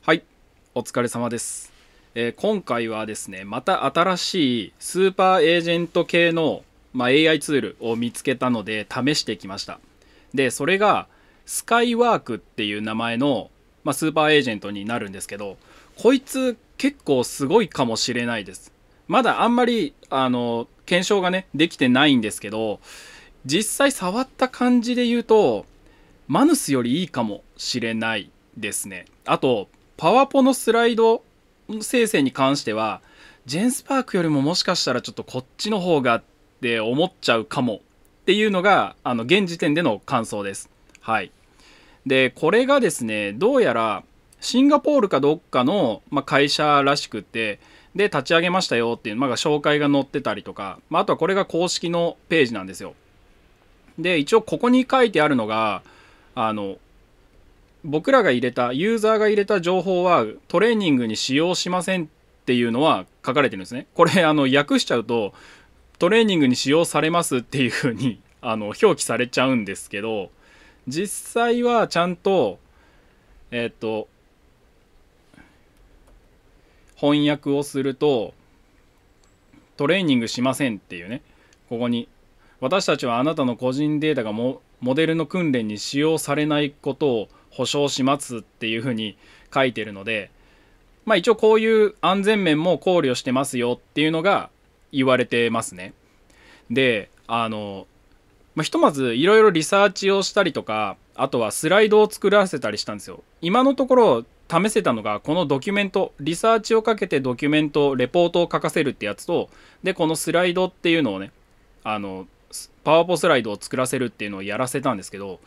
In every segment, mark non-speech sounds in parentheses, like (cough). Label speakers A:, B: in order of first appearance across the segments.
A: はいお疲れ様です、えー、今回はですねまた新しいスーパーエージェント系の、まあ、AI ツールを見つけたので試してきましたでそれがスカイワークっていう名前の、まあ、スーパーエージェントになるんですけどこいつ結構すごいかもしれないですまだあんまりあの検証がねできてないんですけど実際触った感じで言うとマヌスよりいいかもしれないですねあとパワポのスライド生成に関しては、ジェンスパークよりももしかしたらちょっとこっちの方がって思っちゃうかもっていうのが、あの、現時点での感想です。はい。で、これがですね、どうやら、シンガポールかどっかの、まあ、会社らしくて、で、立ち上げましたよっていう、まあ、紹介が載ってたりとか、まあ、あとはこれが公式のページなんですよ。で、一応ここに書いてあるのが、あの、僕らが入れたユーザーが入れた情報はトレーニングに使用しませんっていうのは書かれてるんですねこれあの訳しちゃうとトレーニングに使用されますっていうふうに (laughs) あの表記されちゃうんですけど実際はちゃんとえっ、と翻訳をするとトレーニングしませんっていうねここに私たちはあなたの個人データがモデルの訓練に使用されないことを保証しますっていうふうに書いてるので、まあ、一応こういう安全面も考慮してますよっていうのが言われてますね。であの、まあ、ひとまずいろいろリサーチをしたりとかあとはスライドを作らせたりしたんですよ。今のところ試せたのがこのドキュメントリサーチをかけてドキュメントレポートを書かせるってやつとでこのスライドっていうのをねあのパワポスライドを作らせるっていうのをやらせたんですけど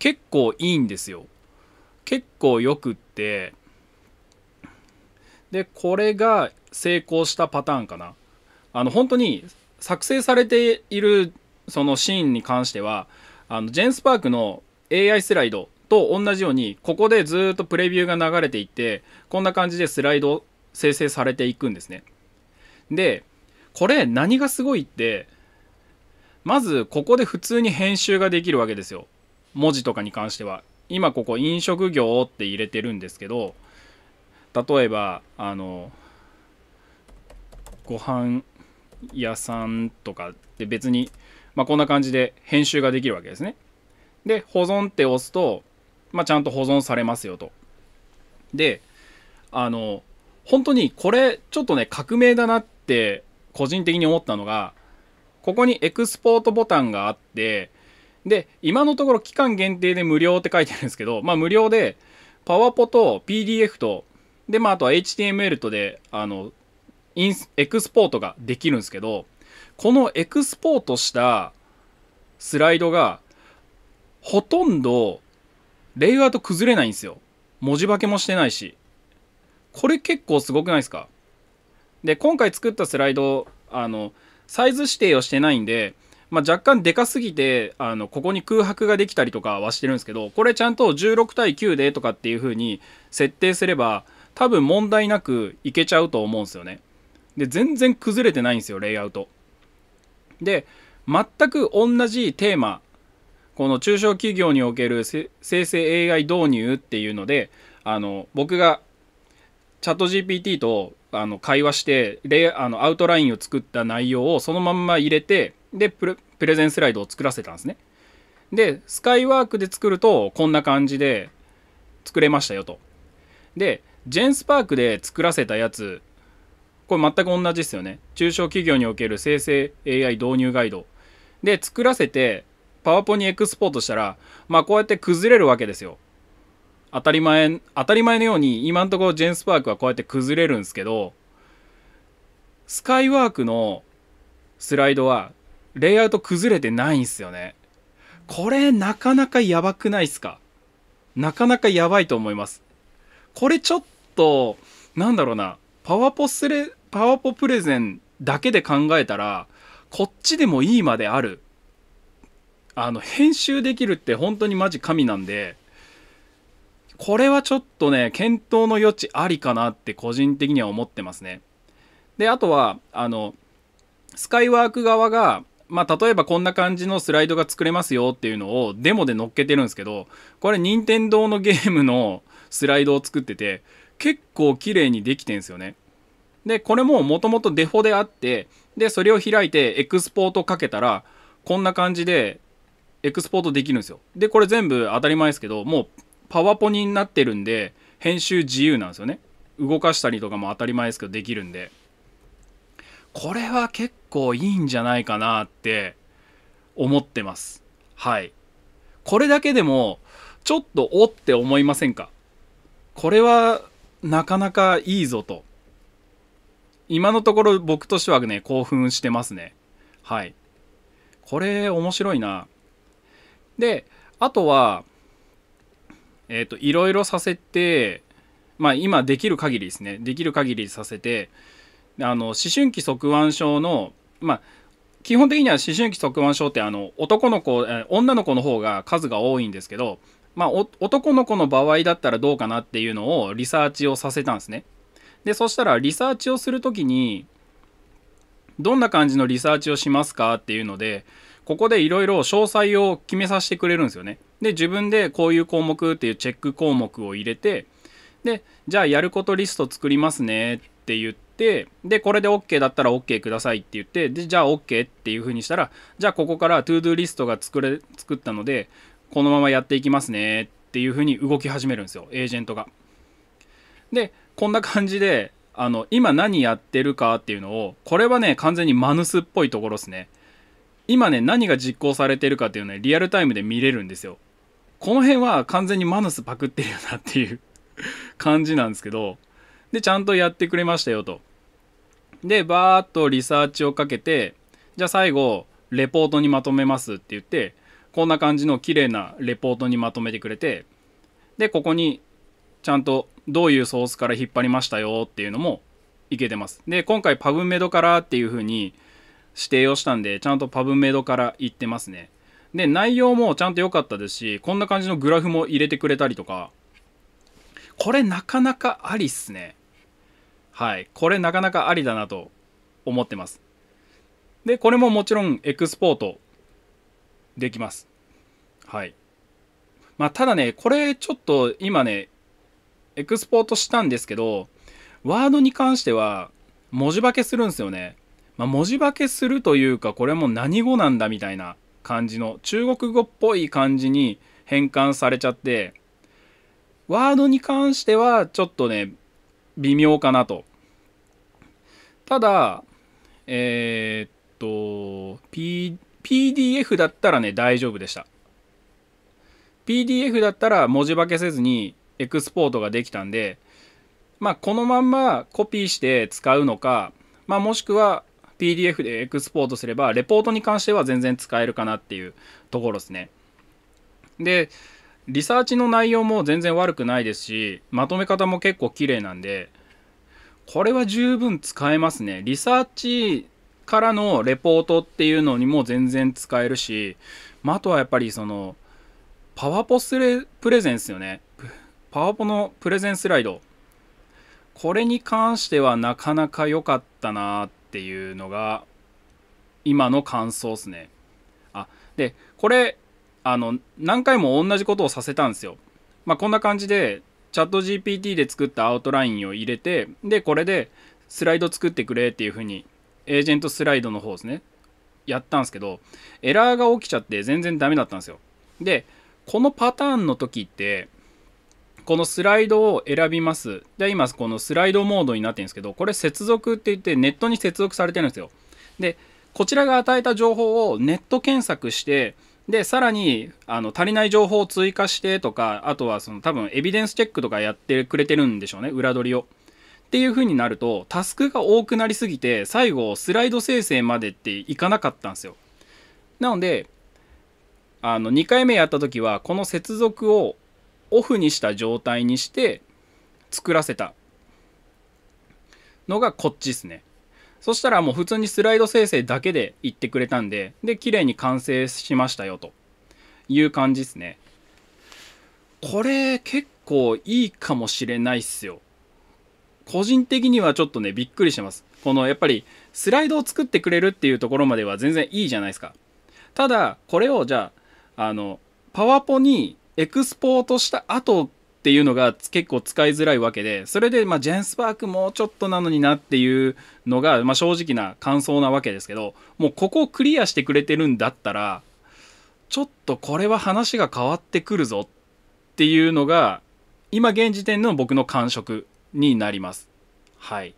A: 結構いいんですよ結構よくってでこれが成功したパターンかなあの本当に作成されているそのシーンに関してはあのジェンスパークの AI スライドと同じようにここでずっとプレビューが流れていってこんな感じでスライド生成されていくんですねでこれ何がすごいってまずここで普通に編集ができるわけですよ文字とかに関しては今ここ飲食業って入れてるんですけど例えばあのご飯屋さんとかって別に、まあ、こんな感じで編集ができるわけですね。で保存って押すと、まあ、ちゃんと保存されますよと。であの本当にこれちょっとね革命だなって個人的に思ったのがここにエクスポートボタンがあってで、今のところ期間限定で無料って書いてあるんですけど、まあ無料で、パワポと PDF と、で、まああとは HTML とで、あの、インエクスポートができるんですけど、このエクスポートしたスライドが、ほとんど、レイアウト崩れないんですよ。文字化けもしてないし。これ結構すごくないですかで、今回作ったスライド、あの、サイズ指定をしてないんで、まあ、若干でかすぎてあのここに空白ができたりとかはしてるんですけどこれちゃんと16対9でとかっていう風に設定すれば多分問題なくいけちゃうと思うんですよね。で全然崩れてないんですよレイアウト。で全く同じテーマこの中小企業における生成 AI 導入っていうのであの僕がチャット GPT とあの会話してレイあのアウトラインを作った内容をそのまんま入れてでプレゼンスライドを作らせたんですね。でスカイワークで作るとこんな感じで作れましたよと。でジェンスパークで作らせたやつこれ全く同じですよね。中小企業における生成 AI 導入ガイドで作らせてパワポにエクスポートしたらまあこうやって崩れるわけですよ。当たり前当たり前のように今んところジェンスパークはこうやって崩れるんですけどスカイワークのスライドはレイアウト崩れてないんすよね。これなかなかやばくないっすかなかなかやばいと思います。これちょっと、なんだろうな、パワポスレ、パワポプレゼンだけで考えたら、こっちでもいいまである。あの、編集できるって本当にマジ神なんで、これはちょっとね、検討の余地ありかなって個人的には思ってますね。で、あとは、あの、スカイワーク側が、まあ、例えばこんな感じのスライドが作れますよっていうのをデモで載っけてるんですけど、これ任天堂のゲームのスライドを作ってて、結構綺麗にできてんすよね。で、これももともとデフォであって、で、それを開いてエクスポートかけたら、こんな感じでエクスポートできるんですよ。で、これ全部当たり前ですけど、もうパワポになってるんで、編集自由なんですよね。動かしたりとかも当たり前ですけどできるんで。これは結構いいんじゃないかなって思ってます。はい。これだけでも、ちょっとおって思いませんかこれはなかなかいいぞと。今のところ僕としてはね、興奮してますね。はい。これ面白いな。で、あとは、えっ、ー、と、いろいろさせて、まあ今できる限りですね。できる限りさせて、あの思春期側腕症の、まあ、基本的には思春期側腕症ってあの男の子女の子の方が数が多いんですけど、まあ、男の子の場合だったらどうかなっていうのをリサーチをさせたんですね。でそしたらリサーチをする時にどんな感じのリサーチをしますかっていうのでここでいろいろ詳細を決めさせてくれるんですよね。で自分でこういう項目っていうチェック項目を入れてでじゃあやることリスト作りますねって言って。、で、これで OK だったら OK くださいって言って、で、じゃあ OK っていう風にしたら、じゃあここから ToDo リストが作れ、作ったので、このままやっていきますねっていう風に動き始めるんですよ、エージェントが。で、こんな感じで、あの、今何やってるかっていうのを、これはね、完全にマヌスっぽいところですね。今ね、何が実行されてるかっていうのは、ね、リアルタイムで見れるんですよ。この辺は完全にマヌスパクってるよなっていう感じなんですけど、で、ちゃんとやってくれましたよと。でバーッとリサーチをかけてじゃあ最後レポートにまとめますって言ってこんな感じの綺麗なレポートにまとめてくれてでここにちゃんとどういうソースから引っ張りましたよっていうのもいけてますで今回パブメドからっていう風に指定をしたんでちゃんとパブメドから行ってますねで内容もちゃんと良かったですしこんな感じのグラフも入れてくれたりとかこれなかなかありっすねはい、これなかなかありだなと思ってます。で、これももちろんエクスポートできます。はい。まあ、ただね、これちょっと今ね、エクスポートしたんですけど、ワードに関しては文字化けするんですよね。まあ、文字化けするというか、これも何語なんだみたいな感じの、中国語っぽい感じに変換されちゃって、ワードに関してはちょっとね、微妙かなとただ、えー、っと、P、PDF だったらね、大丈夫でした。PDF だったら文字化けせずにエクスポートができたんで、まあ、このまんまコピーして使うのか、まあ、もしくは PDF でエクスポートすれば、レポートに関しては全然使えるかなっていうところですね。で、リサーチの内容も全然悪くないですし、まとめ方も結構綺麗なんで、これは十分使えますね。リサーチからのレポートっていうのにも全然使えるし、まあ、あとはやっぱりその、パワポスレプレゼンですよね。パワポのプレゼンスライド。これに関してはなかなか良かったなっていうのが、今の感想ですね。あ、で、これ、あの、何回も同じことをさせたんですよ。まあ、こんな感じで、チャット GPT で作ったアウトラインを入れてでこれでスライド作ってくれっていうふうにエージェントスライドの方ですねやったんですけどエラーが起きちゃって全然ダメだったんですよでこのパターンの時ってこのスライドを選びますで今このスライドモードになってるんですけどこれ接続って言ってネットに接続されてるんですよでこちらが与えた情報をネット検索してでさらにあの足りない情報を追加してとかあとはその多分エビデンスチェックとかやってくれてるんでしょうね裏取りを。っていう風になるとタスクが多くなりすぎて最後スライド生成までっていかなかったんですよ。なのであの2回目やった時はこの接続をオフにした状態にして作らせたのがこっちですね。そしたらもう普通にスライド生成だけで行ってくれたんで、で、綺麗に完成しましたよという感じですね。これ結構いいかもしれないっすよ。個人的にはちょっとね、びっくりしてます。このやっぱりスライドを作ってくれるっていうところまでは全然いいじゃないですか。ただ、これをじゃあ、あの、パワポにエクスポートした後っていうのが結構使いづらいわけで、それで、まあ、ジェンスパークもうちょっとなのになっていうのが、まあ、正直な感想なわけですけど、もうここをクリアしてくれてるんだったら、ちょっとこれは話が変わってくるぞっていうのが、今現時点の僕の感触になります。はい。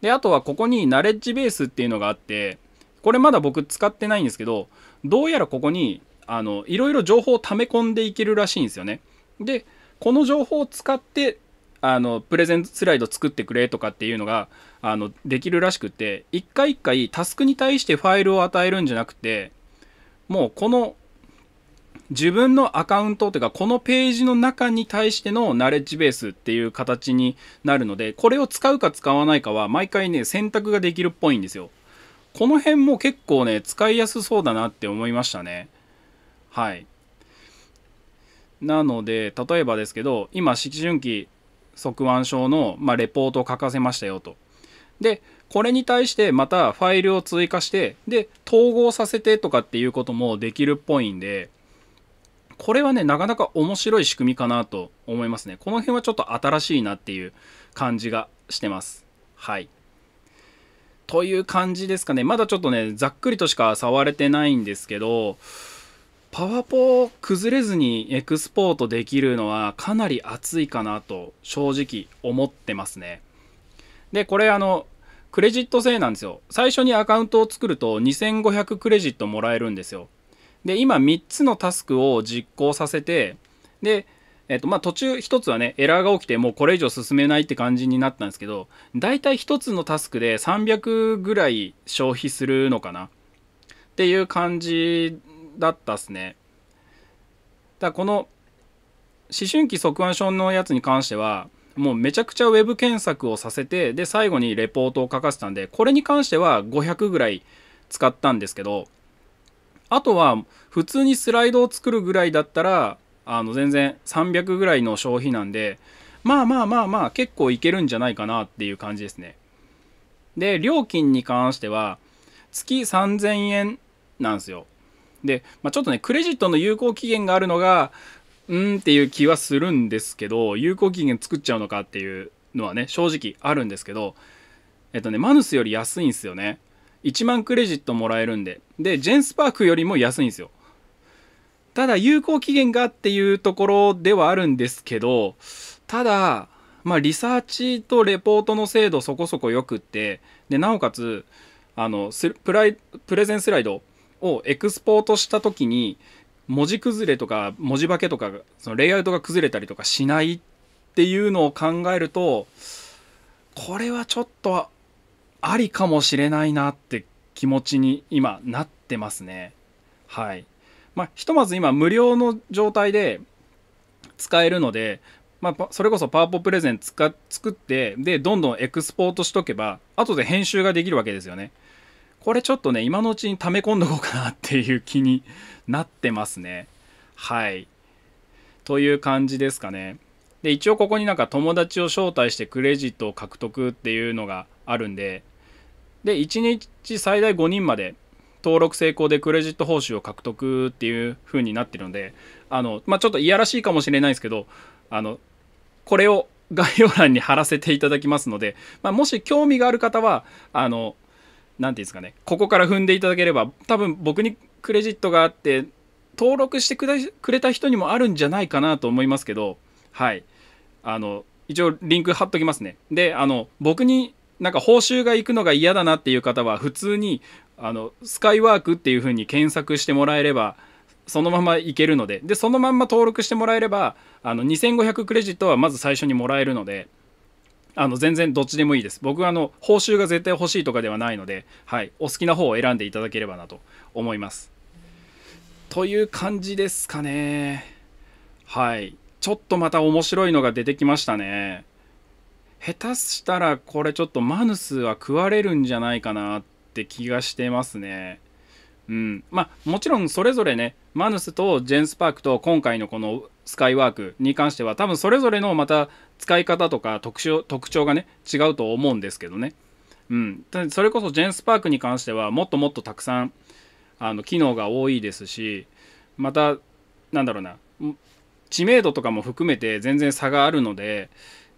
A: で、あとはここにナレッジベースっていうのがあって、これまだ僕使ってないんですけど、どうやらここに、あの、いろいろ情報を溜め込んでいけるらしいんですよね。で、この情報を使ってあのプレゼンスライド作ってくれとかっていうのがあのできるらしくて一回一回タスクに対してファイルを与えるんじゃなくてもうこの自分のアカウントというかこのページの中に対してのナレッジベースっていう形になるのでこれを使うか使わないかは毎回ね選択ができるっぽいんですよこの辺も結構ね使いやすそうだなって思いましたねはいなので例えばですけど今思春期側腕症の、まあ、レポートを書かせましたよと。でこれに対してまたファイルを追加してで統合させてとかっていうこともできるっぽいんでこれはねなかなか面白い仕組みかなと思いますねこの辺はちょっと新しいなっていう感じがしてますはいという感じですかねまだちょっとねざっくりとしか触れてないんですけどパワポ崩れずにエクスポートできるのはかなり熱いかなと正直思ってますね。で、これあの、クレジット制なんですよ。最初にアカウントを作ると2500クレジットもらえるんですよ。で、今3つのタスクを実行させて、で、えっと、まあ、途中1つはね、エラーが起きてもうこれ以上進めないって感じになったんですけど、だいたい1つのタスクで300ぐらい消費するのかなっていう感じだったっすね。だこの思春期即安症のやつに関してはもうめちゃくちゃウェブ検索をさせてで最後にレポートを書かせたんでこれに関しては500ぐらい使ったんですけどあとは普通にスライドを作るぐらいだったらあの全然300ぐらいの消費なんでまあまあまあまあ結構いけるんじゃないかなっていう感じですね。で料金に関しては月3000円なんですよ。で、まあ、ちょっとね、クレジットの有効期限があるのが、うんっていう気はするんですけど、有効期限作っちゃうのかっていうのはね、正直あるんですけど、えっとね、マヌスより安いんですよね。1万クレジットもらえるんで。で、ジェンスパークよりも安いんですよ。ただ、有効期限がっていうところではあるんですけど、ただ、まあ、リサーチとレポートの精度そこそこよくって、で、なおかつ、あの、プライ、プレゼンスライドをエクスポートした時に文字崩れとか文字化けとかそのレイアウトが崩れたりとかしないっていうのを考えるとこれはちょっとありかもしれないなって気持ちに今なってますね。はい。まあ、ひとまず今無料の状態で使えるので、まあ、それこそパワポプレゼン使作って、で、どんどんエクスポートしとけば、後で編集ができるわけですよね。これちょっとね、今のうちに溜め込んどこうかなっていう気になってますね。はい。という感じですかね。で、一応ここになんか友達を招待してクレジットを獲得っていうのがあるんで、で、1日最大5人まで登録成功でクレジット報酬を獲得っていう風になってるので、あの、まあ、ちょっといやらしいかもしれないですけど、あの、これを概要欄に貼らせていただきますので、まあ、もし興味がある方は、あの、何て言うんですかねここから踏んでいただければ多分僕にクレジットがあって登録してくれた人にもあるんじゃないかなと思いますけどはいあの一応リンク貼っときますねであの僕になんか報酬がいくのが嫌だなっていう方は普通にあのスカイワークっていう風に検索してもらえればそのままいけるのででそのまんま登録してもらえればあの2500クレジットはまず最初にもらえるのであの全然どっちでもいいです。僕はあの報酬が絶対欲しいとかではないので、はい、お好きな方を選んでいただければなと思います。という感じですかね。はい。ちょっとまた面白いのが出てきましたね。下手したらこれちょっとマヌスは食われるんじゃないかなって気がしてますね。うん、まあもちろんそれぞれねマヌスとジェンスパークと今回のこのスカイワークに関しては多分それぞれのまた使い方とか特徴特徴がね違うと思うんですけどね、うん、それこそジェンスパークに関してはもっともっとたくさんあの機能が多いですしまたなんだろうな知名度とかも含めて全然差があるので、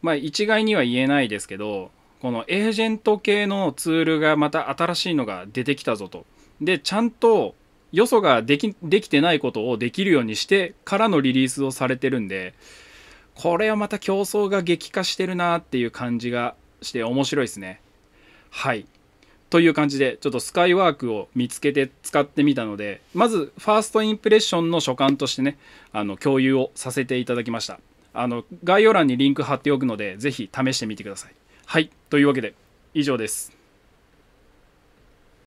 A: まあ、一概には言えないですけどこのエージェント系のツールがまた新しいのが出てきたぞと。でちゃんとよそができできてないことをできるようにしてからのリリースをされてるんでこれはまた競争が激化してるなっていう感じがして面白いですね。はいという感じでちょっとスカイワークを見つけて使ってみたのでまずファーストインプレッションの所感としてねあの共有をさせていただきましたあの概要欄にリンク貼っておくので是非試してみてくださいはいというわけで以上です